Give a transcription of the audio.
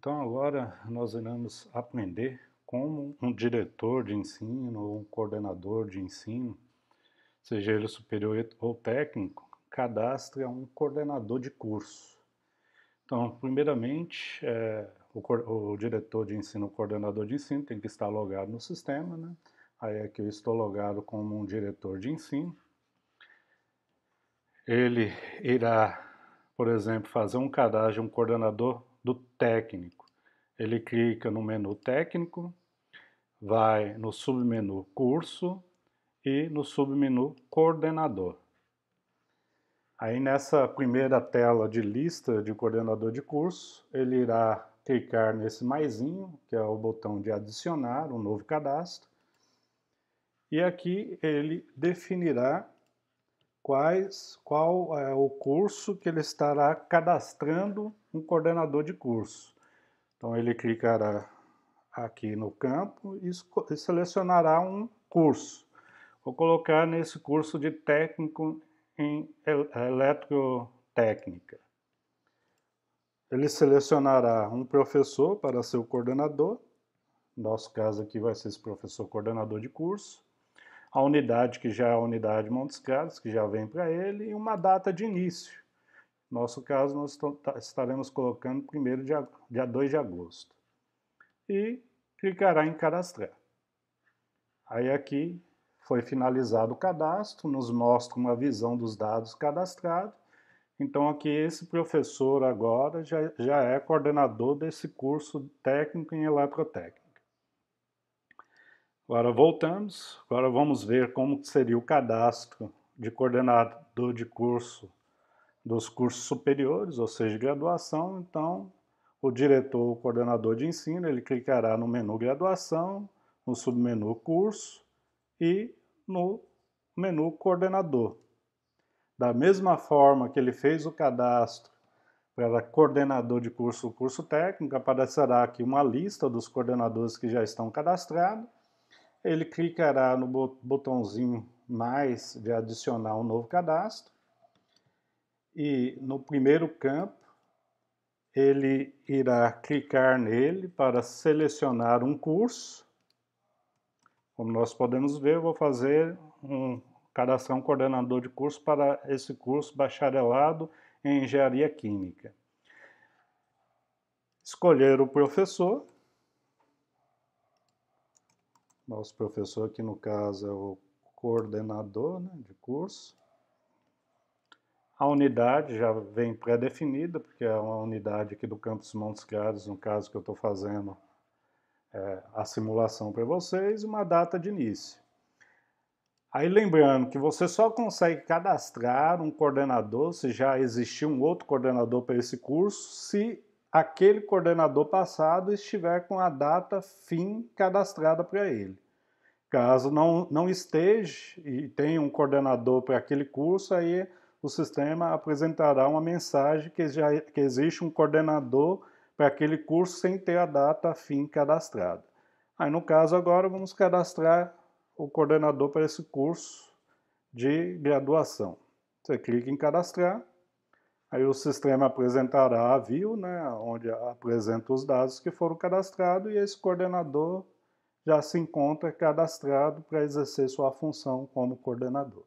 Então agora nós iremos aprender como um diretor de ensino ou um coordenador de ensino, seja ele superior ou técnico, cadastra um coordenador de curso. Então, primeiramente, é, o, o, diretor de ensino, ou coordenador de ensino, tem que estar logado no sistema, né? Aí aqui é eu estou logado como um diretor de ensino. Ele irá, por exemplo, fazer um cadastro de um coordenador do técnico. Ele clica no menu técnico, vai no submenu curso e no submenu coordenador. Aí nessa primeira tela de lista de coordenador de curso, ele irá clicar nesse maisinho, que é o botão de adicionar um novo cadastro, e aqui ele definirá quais, qual é o curso que ele estará cadastrando um coordenador de curso. Então ele clicará aqui no campo e selecionará um curso. Vou colocar nesse curso de técnico em eletrotécnica. Ele selecionará um professor para ser o coordenador. No nosso caso aqui vai ser esse professor coordenador de curso a unidade que já é a unidade Montes Claros, que já vem para ele, e uma data de início. Nosso caso, nós estaremos colocando 1 de dia 2 de agosto. E clicará em cadastrar. Aí aqui foi finalizado o cadastro, nos mostra uma visão dos dados cadastrados. Então aqui esse professor agora já, já é coordenador desse curso técnico em eletrotécnica. Agora voltamos, agora vamos ver como seria o cadastro de coordenador de curso dos cursos superiores, ou seja, graduação. Então, o diretor, o coordenador de ensino, ele clicará no menu graduação, no submenu curso e no menu coordenador. Da mesma forma que ele fez o cadastro para coordenador de curso, curso técnico, aparecerá aqui uma lista dos coordenadores que já estão cadastrados ele clicará no botãozinho mais de adicionar um novo cadastro e no primeiro campo ele irá clicar nele para selecionar um curso. Como nós podemos ver, eu vou fazer um cadastrar um coordenador de curso para esse curso bacharelado em engenharia química. Escolher o professor nosso professor, que no caso é o coordenador né, de curso. A unidade já vem pré-definida, porque é uma unidade aqui do campus Montes Claros, no caso que eu estou fazendo é, a simulação para vocês, uma data de início. Aí lembrando que você só consegue cadastrar um coordenador se já existir um outro coordenador para esse curso, se aquele coordenador passado estiver com a data fim cadastrada para ele. Caso não, não esteja e tenha um coordenador para aquele curso, aí o sistema apresentará uma mensagem que, já, que existe um coordenador para aquele curso sem ter a data fim cadastrada. Aí, no caso, agora vamos cadastrar o coordenador para esse curso de graduação. Você clica em cadastrar. Aí o sistema apresentará a view, né, onde apresenta os dados que foram cadastrados e esse coordenador já se encontra cadastrado para exercer sua função como coordenador.